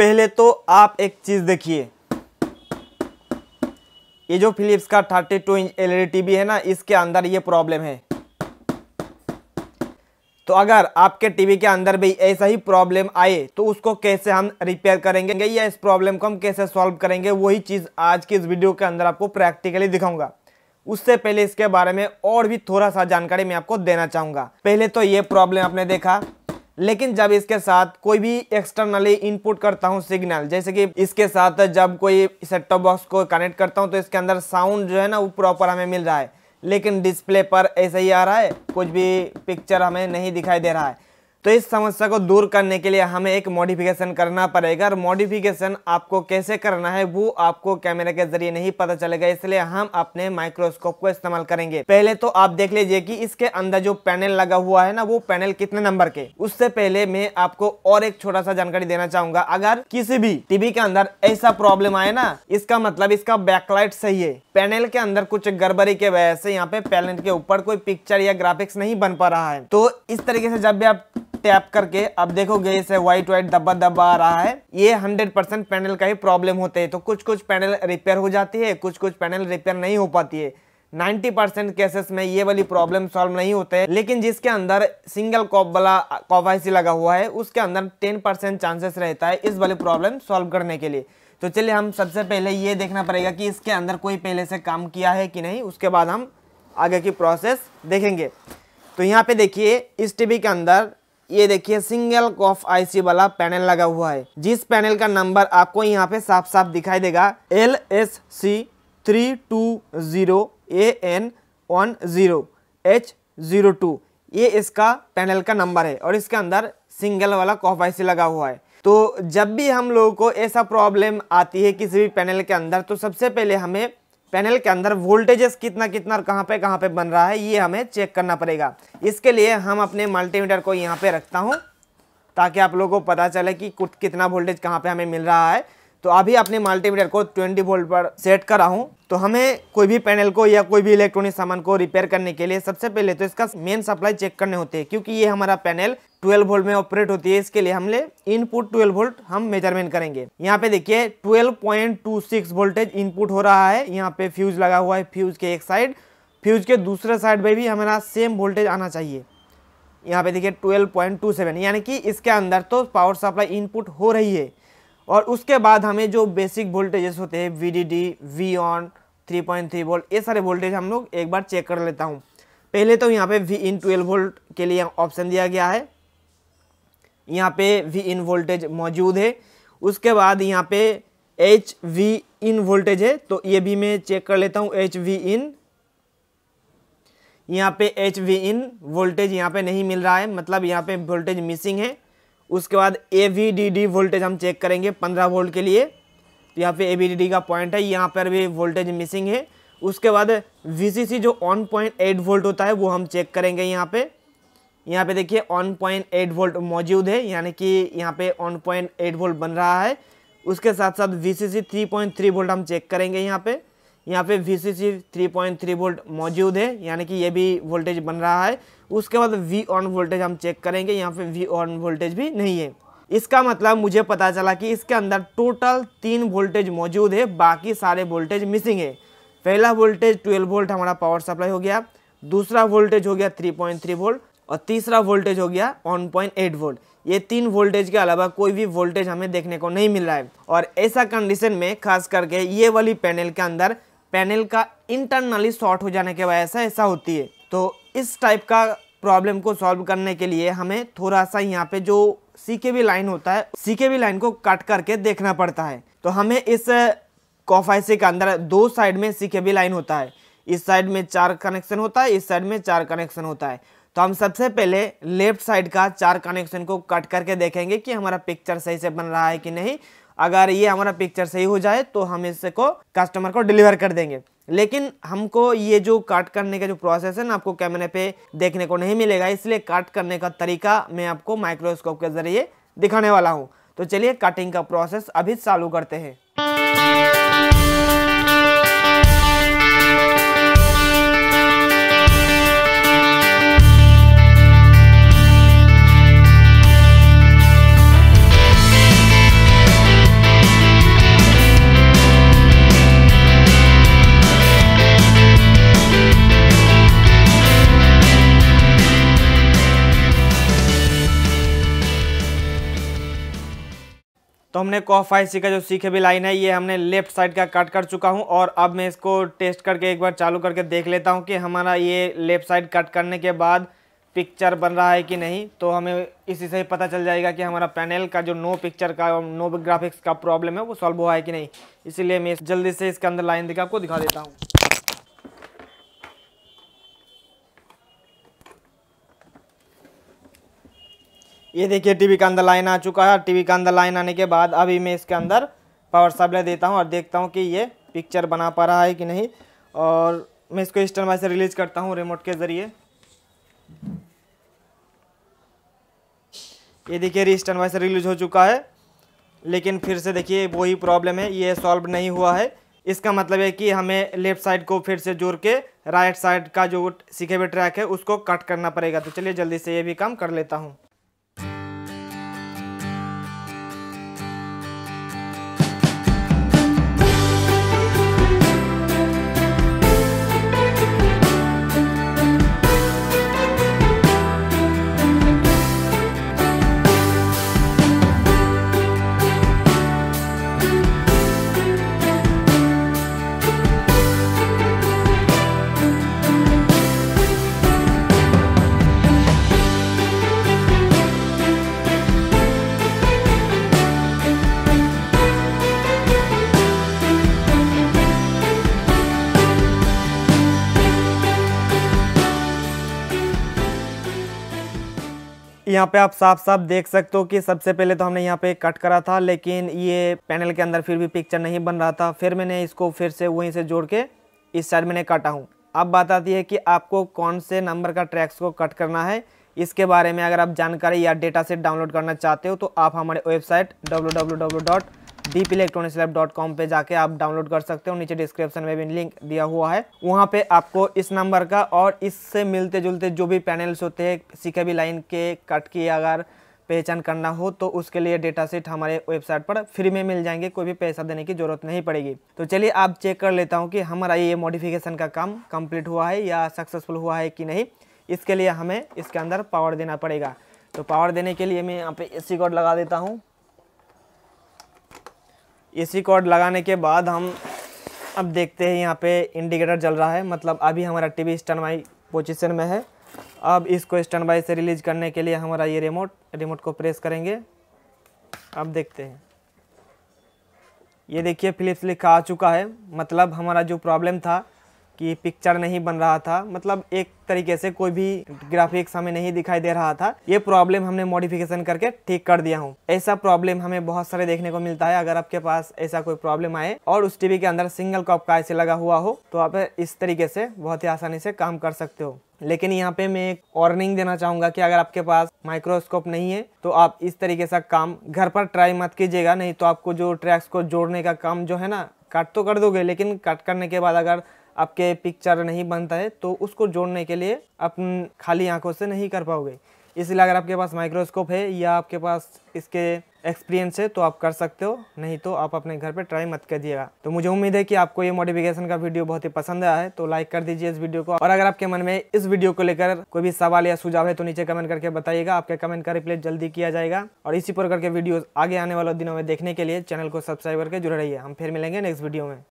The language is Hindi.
पहले तो आप एक चीज़ देखिए ये जो फिलिप्स का 32 इंच एल टीवी है ना इसके अंदर ये प्रॉब्लम है तो अगर आपके टीवी के अंदर भी ऐसा ही प्रॉब्लम आए तो उसको कैसे हम रिपेयर करेंगे या इस प्रॉब्लम को हम कैसे सॉल्व करेंगे वही चीज़ आज की इस वीडियो के अंदर आपको प्रैक्टिकली दिखाऊंगा उससे पहले इसके बारे में और भी थोड़ा सा जानकारी मैं आपको देना चाहूँगा पहले तो ये प्रॉब्लम आपने देखा लेकिन जब इसके साथ कोई भी एक्सटर्नली इनपुट करता हूँ सिग्नल जैसे कि इसके साथ जब कोई सेट टॉप बॉक्स को कनेक्ट करता हूँ तो इसके अंदर साउंड जो है ना वो प्रॉपर हमें मिल रहा है लेकिन डिस्प्ले पर ऐसे ही आ रहा है कुछ भी पिक्चर हमें नहीं दिखाई दे रहा है तो इस समस्या को दूर करने के लिए हमें एक मॉडिफिकेशन करना पड़ेगा और मॉडिफिकेशन आपको कैसे करना है वो आपको कैमरे के जरिए नहीं पता चलेगा इसलिए हम अपने माइक्रोस्कोप को इस्तेमाल करेंगे पहले तो आप देख लीजिए कि इसके अंदर जो पैनल लगा हुआ है ना वो पैनल कितने नंबर के उससे पहले मैं आपको और एक छोटा सा जानकारी देना चाहूंगा अगर किसी भी टीवी के अंदर ऐसा प्रॉब्लम आए ना इसका मतलब इसका बैकलाइट सही है पैनल के अंदर कुछ गड़बड़ी के वजह से यहाँ पे पैनल के ऊपर कोई पिक्चर या ग्राफिक्स नहीं बन पा रहा है तो इस तरीके से जब भी आप टैप करके अब देखोगे इसे व्हाइट व्हाइट दब्बा दब्बा आ रहा है ये 100 परसेंट पैनल का ही प्रॉब्लम होते हैं तो कुछ कुछ पैनल रिपेयर हो जाती है कुछ कुछ पैनल रिपेयर नहीं हो पाती है 90 परसेंट केसेस में ये वाली प्रॉब्लम सॉल्व नहीं होते हैं लेकिन जिसके अंदर सिंगल कॉप वाला कॉप आईसी लगा हुआ है उसके अंदर 10 परसेंट चांसेस रहता है इस वाली प्रॉब्लम सॉल्व करने के लिए तो चलिए हम सबसे पहले ये देखना पड़ेगा कि इसके अंदर कोई पहले से काम किया है कि नहीं उसके बाद हम आगे की प्रोसेस देखेंगे तो यहाँ पे देखिए इस टीवी के अंदर ये देखिए सिंगल कॉफ आईसी वाला पैनल लगा हुआ है जिस पैनल का नंबर आपको यहाँ पे साफ साफ दिखाई देगा L S C three two zero A N one zero H zero two ये इसका पैनल का नंबर है और इसके अंदर सिंगल वाला कॉफ आईसी लगा हुआ है तो जब भी हम लोगों को ऐसा प्रॉब्लम आती है किसी भी पैनल के अंदर तो सबसे पहले हमें पैनल के अंदर वोल्टेजेस कितना कितना और कहाँ पे कहाँ पे बन रहा है ये हमें चेक करना पड़ेगा इसके लिए हम अपने मल्टीमीटर को यहाँ पे रखता हूँ ताकि आप लोगों को पता चले कि कितना वोल्टेज कहाँ पे हमें मिल रहा है तो अभी अपने मल्टीमीटर को 20 वोल्ट पर सेट रहा हूँ तो हमें कोई भी पैनल को या कोई भी इलेक्ट्रॉनिक सामान को रिपेयर करने के लिए सबसे पहले तो इसका मेन सप्लाई चेक करने होते हैं क्योंकि ये हमारा पैनल 12 वोल्ट में ऑपरेट होती है इसके लिए हमने इनपुट 12 वोल्ट हम मेजरमेंट करेंगे यहाँ पे देखिए 12.26 वोल्टेज इनपुट हो रहा है यहाँ पे फ्यूज लगा हुआ है फ्यूज के एक साइड फ्यूज के दूसरे साइड पर भी हमारा सेम वोल्टेज आना चाहिए यहाँ पे देखिए 12.27 यानी कि इसके अंदर तो पावर सप्लाई इनपुट हो रही है और उसके बाद हमें जो बेसिक वोल्टेजेस होते हैं V D D V on three point three volt ये सारे वोल्टेज हम लोग एक बार चेक कर लेता हूँ पहले तो यहाँ पे वी इन ट्वेल्व वोल्ट के लिए ऑप्शन दिया गया है यहाँ पे वी इन वोल्टेज मौजूद है उसके बाद यहाँ पे एच वी इन वोल्टेज है तो ये भी मैं चेक कर लेता हूँ एच वी इन यहाँ पे एच वी इन वोल्टेज यहाँ पे नहीं मिल रहा है मतलब यहाँ पे वोल्टेज मिसिंग है उसके बाद A V D D voltage हम चेक करेंगे पंद्रह वोल्ट के लिए तो यहाँ पे ए वी डी डी का पॉइंट है यहाँ पर भी वोल्टेज मिसिंग है उसके बाद वी सी सी जो ऑन पॉइंट एट वोल्ट होता है वो हम चेक करेंगे यहाँ पे यहाँ पे देखिए ऑन पॉइंट एट वोल्ट मौजूद है यानी कि यहाँ पे ऑन पॉइंट एट वोल्ट बन रहा है उसके साथ साथ V C C three point three volt हम चेक करेंगे यहाँ पर यहाँ पे V C C three point three volt मौजूद है यानी कि ये भी वोल्टेज बन रहा है उसके बाद वी ऑन वोल्टेज हम चेक करेंगे यहाँ पे वी ऑन वोल्टेज भी नहीं है इसका मतलब मुझे पता चला कि इसके अंदर टोटल तीन वोल्टेज मौजूद है बाकी सारे वोल्टेज मिसिंग है पहला वोल्टेज 12 वोल्ट हमारा पावर सप्लाई हो गया दूसरा वोल्टेज हो गया 3.3 वोल्ट और तीसरा वोल्टेज हो गया 1.8 वोल्ट ये तीन वोल्टेज के अलावा कोई भी वोल्टेज हमें देखने को नहीं मिल रहा है और ऐसा कंडीशन में खास करके ये वाली पैनल के अंदर पैनल का इंटरनली शॉर्ट हो जाने की वजह से ऐसा होती है तो इस टाइप का प्रॉब्लम को सॉल्व करने के लिए हमें थोड़ा सा यहाँ पे जो सी के बी लाइन होता है सी के बी लाइन को कट करके देखना पड़ता है तो हमें इस कॉफाइसी के अंदर दो साइड में सी के बी लाइन होता है इस साइड में चार कनेक्शन होता है इस साइड में चार कनेक्शन होता है तो हम सबसे पहले लेफ्ट साइड का चार कनेक्शन को कट करके देखेंगे कि हमारा पिक्चर सही से बन रहा है कि नहीं अगर ये हमारा पिक्चर सही हो जाए तो हम इसको कस्टमर को डिलीवर कर देंगे लेकिन हमको ये जो कट करने का जो प्रोसेस है ना आपको कैमरे पे देखने को नहीं मिलेगा इसलिए कट करने का तरीका मैं आपको माइक्रोस्कोप के ज़रिए दिखाने वाला हूँ तो चलिए कटिंग का प्रोसेस अभी चालू करते हैं हमने कॉफ फाइव सी का जो सीखे भी लाइन है ये हमने लेफ्ट साइड का कट कर चुका हूँ और अब मैं इसको टेस्ट करके एक बार चालू करके देख लेता हूँ कि हमारा ये लेफ्ट साइड कट करने के बाद पिक्चर बन रहा है कि नहीं तो हमें इसी से ही पता चल जाएगा कि हमारा पैनल का जो नो पिक्चर का और नो ग्राफिक्स का प्रॉब्लम है वो सॉल्व हुआ है कि नहीं इसीलिए मैं जल्दी से इसके अंदर लाइन दिखा आपको दिखा देता हूँ ये देखिए टीवी का अंदर लाइन आ चुका है और टीवी का अंदर लाइन आने के बाद अभी मैं इसके अंदर पावर सप्लाई देता हूँ और देखता हूँ कि ये पिक्चर बना पा रहा है कि नहीं और मैं इसको इस टर्मा से रिलीज करता हूँ रिमोट के ज़रिए ये देखिए रिस्टर्न से रिलीज हो चुका है लेकिन फिर से देखिए वही प्रॉब्लम है ये सॉल्व नहीं हुआ है इसका मतलब है कि हमें लेफ़्ट साइड को फिर से जोड़ के राइट साइड का जो सीखे हुए ट्रैक है उसको कट करना पड़ेगा तो चलिए जल्दी से ये भी काम कर लेता हूँ यहाँ पे आप साफ साफ देख सकते हो कि सबसे पहले तो हमने यहाँ पे कट करा था लेकिन ये पैनल के अंदर फिर भी पिक्चर नहीं बन रहा था फिर मैंने इसको फिर से वहीं से जोड़ के इस साइड मैंने काटा हूँ अब बात आती है कि आपको कौन से नंबर का ट्रैक्स को कट करना है इसके बारे में अगर आप जानकारी या डेटा सेट डाउनलोड करना चाहते हो तो आप हमारे website W deep electronics lab dot com पर जाके आप डाउनलोड कर सकते हो नीचे डिस्क्रिप्शन में भी लिंक दिया हुआ है वहाँ पे आपको इस नंबर का और इससे मिलते जुलते जो भी पैनल्स होते हैं किसी भी लाइन के कट की अगर पहचान करना हो तो उसके लिए डेटा सेट हमारे वेबसाइट पर फ्री में मिल जाएंगे कोई भी पैसा देने की जरूरत नहीं पड़ेगी तो चलिए आप चेक कर लेता हूँ कि हमारा ये मॉडिफिकेशन का काम कंप्लीट हुआ है या सक्सेसफुल हुआ है कि नहीं इसके लिए हमें इसके अंदर पावर देना पड़ेगा तो पावर देने के लिए मैं यहाँ पे ए सी लगा देता हूँ एसी कॉर्ड लगाने के बाद हम अब देखते हैं यहाँ पे इंडिकेटर जल रहा है मतलब अभी हमारा टीवी स्टैंड बाई पोजिशन में है अब इसको स्टैंड बाई से रिलीज करने के लिए हमारा ये रिमोट रिमोट को प्रेस करेंगे अब देखते हैं ये देखिए फिलिप्स लिखा आ चुका है मतलब हमारा जो प्रॉब्लम था कि पिक्चर नहीं बन रहा था मतलब एक तरीके से कोई भी ग्राफिक्स हमें नहीं दिखाई दे रहा था ये प्रॉब्लम हमने मॉडिफिकेशन करके ठीक कर दिया हूँ ऐसा प्रॉब्लम हमें बहुत सारे देखने को मिलता है अगर आपके पास ऐसा कोई प्रॉब्लम आए और उस टीवी के अंदर सिंगल कॉप का ऐसे लगा हुआ हो तो आप इस तरीके से बहुत ही आसानी से काम कर सकते हो लेकिन यहाँ पे मैं एक वार्निंग देना चाहूँगा कि अगर आपके पास माइक्रोस्कोप नहीं है तो आप इस तरीके से काम घर पर ट्राई मत कीजिएगा नहीं तो आपको जो ट्रैक्स को जोड़ने का काम जो है ना कट तो कर दोगे लेकिन कट करने के बाद अगर आपके पिक्चर नहीं बनता है तो उसको जोड़ने के लिए आप खाली आंखों से नहीं कर पाओगे इसलिए अगर आपके पास माइक्रोस्कोप है या आपके पास इसके एक्सपीरियंस है तो आप कर सकते हो नहीं तो आप अपने घर पर ट्राई मत कर दिएगा तो मुझे उम्मीद है कि आपको ये मॉडिफिकेशन का वीडियो बहुत ही पसंद आया है तो लाइक कर दीजिए इस वीडियो को और अगर आपके मन में इस वीडियो को लेकर कोई भी सवाल या सुझाव है तो नीचे कमेंट करके बताइएगा आपके कमेंट का रिप्लाई जल्दी किया जाएगा और इसी प्रकार के वीडियो आगे आने वाले दिनों में देखने के लिए चैनल को सब्सक्राइब करके जुड़े रहिए हम फिर मिलेंगे नेक्स्ट वीडियो में